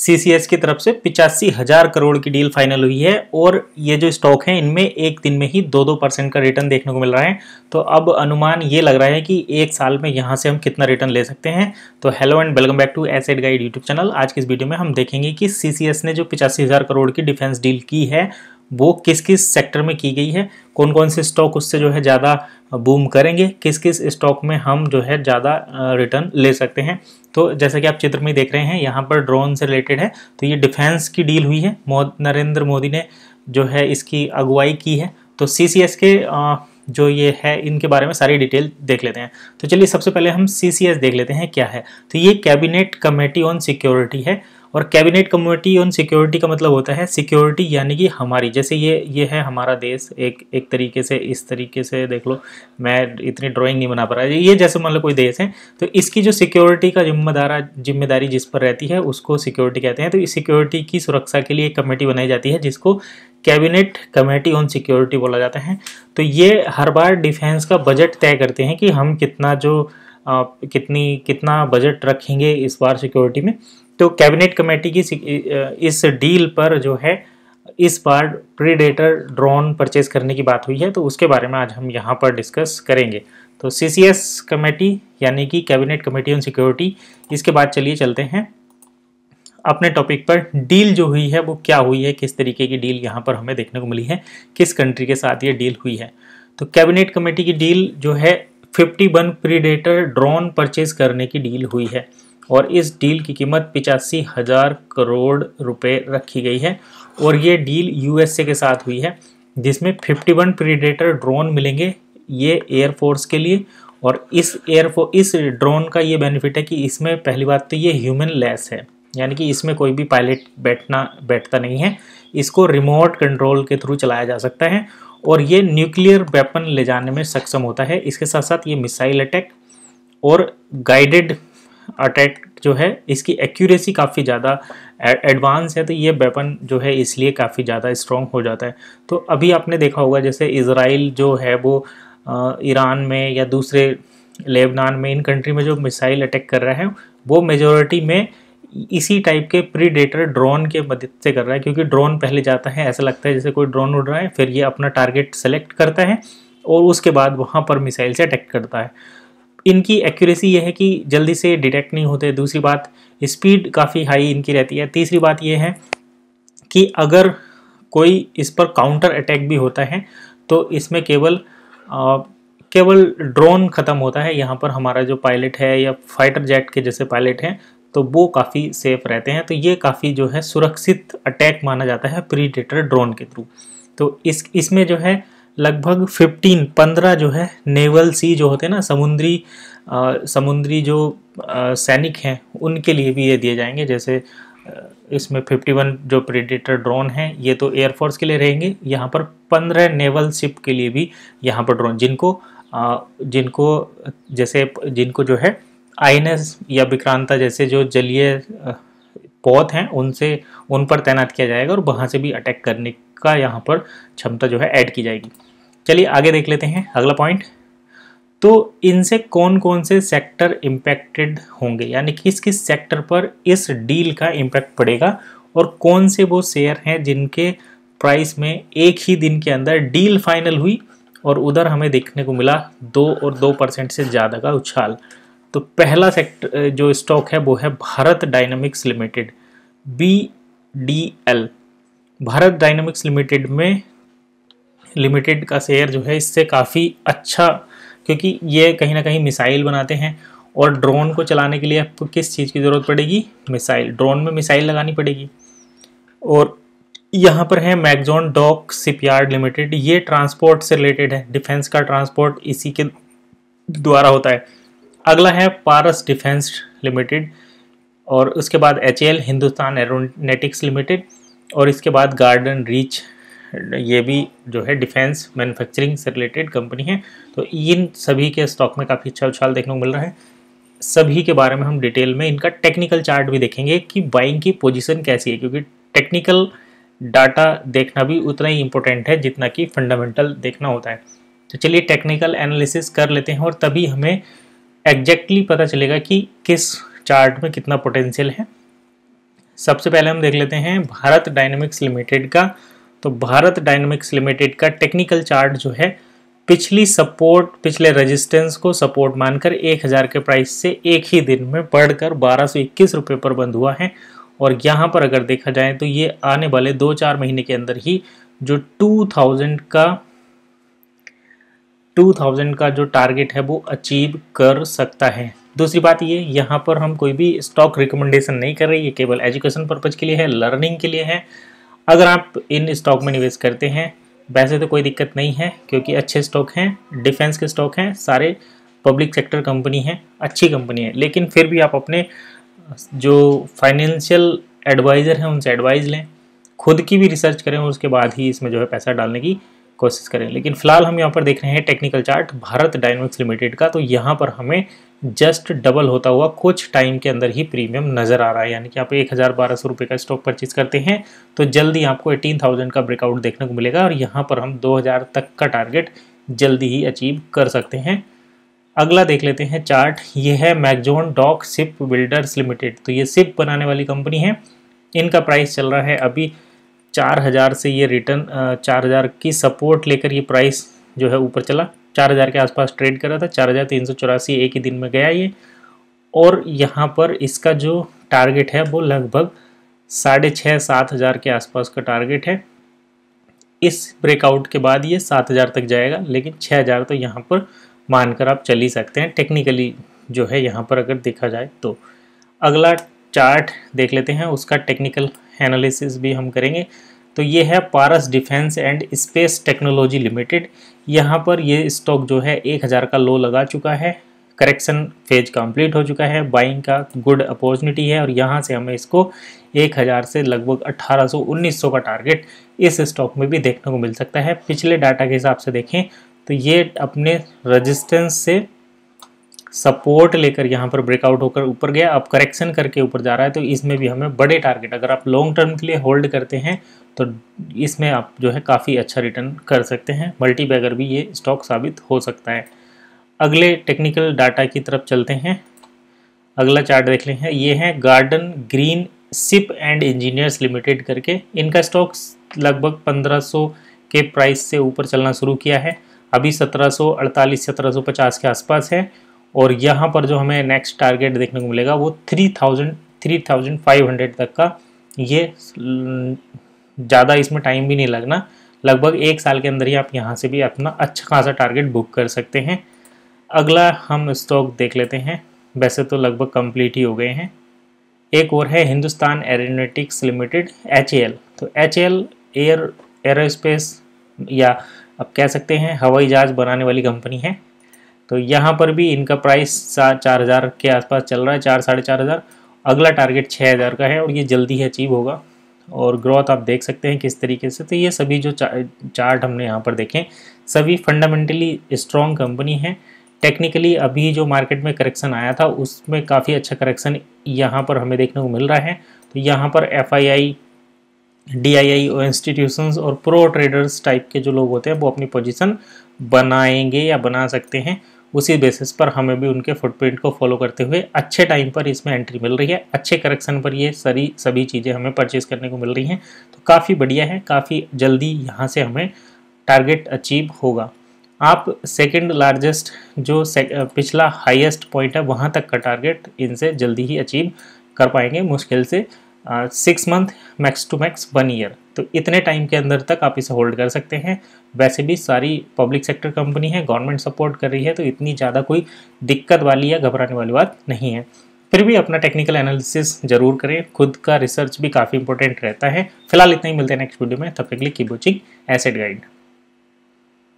CCS की तरफ से पिचासी हजार करोड़ की डील फाइनल हुई है और ये जो स्टॉक है इनमें एक दिन में ही दो दो परसेंट का रिटर्न देखने को मिल रहा है तो अब अनुमान ये लग रहा है कि एक साल में यहाँ से हम कितना रिटर्न ले सकते हैं तो hello and welcome back to asset guide YouTube channel आज की इस वीडियो में हम देखेंगे कि सी ने जो पिचासी हजार करोड़ की डिफेंस डील की है वो किस किस सेक्टर में की गई है कौन कौन से स्टॉक उससे जो है ज़्यादा बूम करेंगे किस किस स्टॉक में हम जो है ज़्यादा रिटर्न ले सकते हैं तो जैसा कि आप चित्र में देख रहे हैं यहाँ पर ड्रोन से रिलेटेड है तो ये डिफेंस की डील हुई है नरेंद्र मोदी ने जो है इसकी अगुवाई की है तो सी के आ, जो ये है इनके बारे में सारी डिटेल देख लेते हैं तो चलिए सबसे पहले हम सी देख लेते हैं क्या है तो ये कैबिनेट कमेटी ऑन सिक्योरिटी है और कैबिनेट कमेटी ऑन सिक्योरिटी का मतलब होता है सिक्योरिटी यानी कि हमारी जैसे ये ये है हमारा देश एक एक तरीके से इस तरीके से देख लो मैं इतनी ड्राइंग नहीं बना पा रहा ये जैसे मान लो कोई देश है तो इसकी जो सिक्योरिटी का जिम्मेदारा जिम्मेदारी जिस पर रहती है उसको सिक्योरिटी कहते हैं तो इस सिक्योरिटी की सुरक्षा के लिए एक कमेटी बनाई जाती है जिसको कैबिनेट कमेटी ऑन सिक्योरिटी बोला जाता है तो ये हर बार डिफेंस का बजट तय करते हैं कि हम कितना जो आ, कितनी कितना बजट रखेंगे इस बार सिक्योरिटी में तो कैबिनेट कमेटी की इस डील पर जो है इस बार प्रीडेटर ड्रोन परचेज करने की बात हुई है तो उसके बारे में आज हम यहाँ पर डिस्कस करेंगे तो सी कमेटी यानी कि कैबिनेट कमेटी ऑन सिक्योरिटी इसके बाद चलिए चलते हैं अपने टॉपिक पर डील जो हुई है वो क्या हुई है किस तरीके की डील यहाँ पर हमें देखने को मिली है किस कंट्री के साथ ये डील हुई है तो कैबिनेट कमेटी की डील जो है 51 प्रीडेटर ड्रोन परचेज करने की डील हुई है और इस डील की कीमत पिचासी हज़ार करोड़ रुपए रखी गई है और ये डील यूएसए के साथ हुई है जिसमें 51 प्रीडेटर ड्रोन मिलेंगे ये एयरफोर्स के लिए और इस एयरफो इस ड्रोन का ये बेनिफिट है कि इसमें पहली बात तो ये ह्यूमन लेस है यानी कि इसमें कोई भी पायलट बैठना बैठता नहीं है इसको रिमोट कंट्रोल के थ्रू चलाया जा सकता है और ये न्यूक्लियर वेपन ले जाने में सक्षम होता है इसके साथ साथ ये मिसाइल अटैक और गाइडेड अटैक जो है इसकी एक्यूरेसी काफ़ी ज़्यादा एडवांस है तो ये वेपन जो है इसलिए काफ़ी ज़्यादा स्ट्रॉन्ग हो जाता है तो अभी आपने देखा होगा जैसे इसराइल जो है वो ईरान में या दूसरे लेबनान में इन कंट्री में जो मिसाइल अटैक कर रहे हैं वो मेजोरिटी में इसी टाइप के प्रीडेटर ड्रोन के मदद से कर रहा है क्योंकि ड्रोन पहले जाता है ऐसा लगता है जैसे कोई ड्रोन उड़ रहा है फिर ये अपना टारगेट सेलेक्ट करता है और उसके बाद वहाँ पर मिसाइल से अटैक करता है इनकी एक्यूरेसी यह है कि जल्दी से डिटेक्ट नहीं होते दूसरी बात स्पीड काफ़ी हाई इनकी रहती है तीसरी बात यह है कि अगर कोई इस पर काउंटर अटैक भी होता है तो इसमें केवल आ, केवल ड्रोन ख़त्म होता है यहाँ पर हमारा जो पायलट है या फाइटर जेट के जैसे पायलट हैं तो वो काफ़ी सेफ रहते हैं तो ये काफ़ी जो है सुरक्षित अटैक माना जाता है प्रीडेटर ड्रोन के थ्रू तो इस इसमें जो है लगभग 15 15 जो है नेवल सी जो होते हैं ना समुद्री समुद्री जो आ, सैनिक हैं उनके लिए भी ये दिए जाएंगे जैसे इसमें 51 जो प्रीडेटर ड्रोन हैं ये तो एयरफोर्स के लिए रहेंगे यहाँ पर 15 नेवल शिप के लिए भी यहाँ पर ड्रोन जिनको आ, जिनको जैसे जिनको जो है आईएनएस या विक्रांता जैसे जो जलीय पौध हैं उनसे उन पर तैनात किया जाएगा और वहाँ से भी अटैक करने का यहाँ पर क्षमता जो है ऐड की जाएगी चलिए आगे देख लेते हैं अगला पॉइंट तो इनसे कौन कौन से सेक्टर इम्पैक्टेड होंगे यानी किस किस सेक्टर पर इस डील का इम्पैक्ट पड़ेगा और कौन से वो शेयर हैं जिनके प्राइस में एक ही दिन के अंदर डील फाइनल हुई और उधर हमें देखने को मिला दो और दो परसेंट से ज़्यादा का उछाल तो पहला सेक्टर जो स्टॉक है वो है Bharat dynamics limited B D L Bharat dynamics limited में लिमिटेड का शेयर जो है इससे काफ़ी अच्छा क्योंकि ये कहीं ना कहीं मिसाइल बनाते हैं और ड्रोन को चलाने के लिए आपको किस चीज़ की ज़रूरत पड़ेगी मिसाइल ड्रोन में मिसाइल लगानी पड़ेगी और यहाँ पर है मैगजॉन डॉक शिपयार्ड लिमिटेड ये ट्रांसपोर्ट से रिलेटेड है डिफेंस का ट्रांसपोर्ट इसी के द्वारा होता है अगला है पारस डिफेंस लिमिटेड और उसके बाद एच हिंदुस्तान एरोनेटिक्स लिमिटेड और इसके बाद गार्डन रीच ये भी जो है डिफेंस मैन्युफैक्चरिंग से रिलेटेड कंपनी है तो इन सभी के स्टॉक में काफ़ी अच्छा उछाल देखने को मिल रहा है सभी के बारे में हम डिटेल में इनका टेक्निकल चार्ट भी देखेंगे कि बाइंग की पोजीशन कैसी है क्योंकि टेक्निकल डाटा देखना भी उतना ही इम्पोर्टेंट है जितना कि फंडामेंटल देखना होता है तो चलिए टेक्निकल एनालिसिस कर लेते हैं और तभी हमें एग्जैक्टली पता चलेगा कि किस चार्ट में कितना पोटेंशियल है सबसे पहले हम देख लेते हैं भारत डायनेमिक्स लिमिटेड का तो भारत डायनेमिक्स लिमिटेड का टेक्निकल चार्ट जो है पिछली सपोर्ट पिछले रेजिस्टेंस को सपोर्ट मानकर 1000 के प्राइस से एक ही दिन में बढ़कर बारह सौ इक्कीस रुपये पर बंद हुआ है और यहाँ पर अगर देखा जाए तो ये आने वाले दो चार महीने के अंदर ही जो 2000 का 2000 का जो टारगेट है वो अचीव कर सकता है दूसरी बात ये यहाँ पर हम कोई भी स्टॉक रिकमेंडेशन नहीं कर रहे ये केवल एजुकेशन पर्पज़ के लिए है लर्निंग के लिए है अगर आप इन स्टॉक में निवेश करते हैं वैसे तो कोई दिक्कत नहीं है क्योंकि अच्छे स्टॉक हैं डिफेंस के स्टॉक हैं सारे पब्लिक सेक्टर कंपनी हैं अच्छी कंपनी है लेकिन फिर भी आप अपने जो फाइनेंशियल एडवाइज़र हैं उनसे एडवाइज़ लें खुद की भी रिसर्च करें और उसके बाद ही इसमें जो है पैसा डालने की कोशिश करें लेकिन फिलहाल हम यहाँ पर देख रहे हैं technical chart Bharat dynamics limited का तो यहाँ पर हमें जस्ट डबल होता हुआ कुछ टाइम के अंदर ही प्रीमियम नज़र आ रहा है यानी कि आप एक हज़ार बारह सौ रुपये का स्टॉक परचेज करते हैं तो जल्दी आपको एटीन थाउजेंड का ब्रेकआउट देखने को मिलेगा और यहाँ पर हम दो हज़ार तक का टारगेट जल्दी ही अचीव कर सकते हैं अगला देख लेते हैं चार्ट ये है Mazagon dock ship builders limited तो ये सिप बनाने वाली कंपनी है इनका प्राइस चल रहा है अभी चार हज़ार से ये रिटर्न चार हज़ार की सपोर्ट लेकर ये प्राइस जो है ऊपर चला चार हज़ार के आसपास ट्रेड कर रहा था चार हज़ार तीन सौ चौरासी एक ही दिन में गया ये और यहाँ पर इसका जो टारगेट है वो लगभग साढ़े छः सात हज़ार के आसपास का टारगेट है इस ब्रेकआउट के बाद ये सात हज़ार तक जाएगा लेकिन छः हज़ार तो यहाँ पर मानकर आप चल ही सकते हैं टेक्निकली जो है यहाँ पर अगर देखा जाए तो अगला चार्ट देख लेते हैं उसका टेक्निकल एनालिसिस भी हम करेंगे तो ये है Paras defence and space technology limited यहाँ पर ये स्टॉक जो है एक हज़ार का लो लगा चुका है करेक्शन फेज कंप्लीट हो चुका है बाइंग का गुड अपॉर्चुनिटी है और यहाँ से हमें इसको एक हज़ार से लगभग अट्ठारह सौ उन्नीस सौ का टारगेट इस स्टॉक में भी देखने को मिल सकता है पिछले डाटा के हिसाब से देखें तो ये अपने रजिस्टेंस से सपोर्ट लेकर यहाँ पर ब्रेकआउट होकर ऊपर गया अब करेक्शन करके ऊपर जा रहा है तो इसमें भी हमें बड़े टारगेट अगर आप लॉन्ग टर्म के लिए होल्ड करते हैं तो इसमें आप जो है काफ़ी अच्छा रिटर्न कर सकते हैं मल्टी बैगर भी ये स्टॉक साबित हो सकता है अगले टेक्निकल डाटा की तरफ चलते हैं अगला चार्ट देख लें हैं ये है garden green ship and engineers limited करके इनका स्टॉक लगभग 1500 के प्राइस से ऊपर चलना शुरू किया है अभी 1748 1750 के आसपास है और यहाँ पर जो हमें नेक्स्ट टारगेट देखने को मिलेगा वो three thousand three thousand five hundred तक का ये ज़्यादा इसमें टाइम भी नहीं लगना लगभग एक साल के अंदर ही आप यहाँ से भी अपना अच्छा खासा टारगेट बुक कर सकते हैं अगला हम स्टॉक देख लेते हैं वैसे तो लगभग कंप्लीट ही हो गए हैं एक और है हिंदुस्तान एरोनेटिक्स लिमिटेड एच तो एच एयर एरोस्पेस या आप कह सकते हैं हवाई जहाज़ बनाने वाली कंपनी है तो यहाँ पर भी इनका प्राइस चार हज़ार के आसपास चल रहा है चार साढ़े चार हज़ार अगला टारगेट छः हज़ार का है और ये जल्दी ही अचीव होगा और ग्रोथ आप देख सकते हैं किस तरीके से तो ये सभी जो चार्ट हमने यहाँ पर देखें सभी फंडामेंटली स्ट्रॉन्ग कंपनी है टेक्निकली अभी जो मार्केट में करेक्शन आया था उसमें काफ़ी अच्छा करेक्शन यहाँ पर हमें देखने को मिल रहा है तो यहाँ पर F I I D I I institutions और प्रो ट्रेडर्स टाइप के जो लोग होते हैं वो अपनी पोजीशन बनाएंगे या बना सकते हैं उसी बेसिस पर हमें भी उनके फुटप्रिंट को फॉलो करते हुए अच्छे टाइम पर इसमें एंट्री मिल रही है अच्छे करेक्शन पर ये सारी सभी चीज़ें हमें परचेज़ करने को मिल रही हैं तो काफ़ी बढ़िया है काफ़ी जल्दी यहाँ से हमें टारगेट अचीव होगा आप सेकंड लार्जेस्ट जो पिछला हाईएस्ट पॉइंट है वहाँ तक का टारगेट इनसे जल्दी ही अचीव कर पाएंगे मुश्किल से six month max to max one year तो इतने टाइम के अंदर तक आप इसे होल्ड कर सकते हैं वैसे भी सारी पब्लिक सेक्टर कंपनी है गवर्नमेंट सपोर्ट कर रही है तो इतनी ज़्यादा कोई दिक्कत वाली या घबराने वाली बात नहीं है फिर भी अपना टेक्निकल एनालिसिस जरूर करें खुद का रिसर्च भी काफ़ी इंपॉर्टेंट रहता है फिलहाल इतना ही मिलते हैं नेक्स्ट वीडियो में तब तक के लिए की बोचिंग एसेड गाइड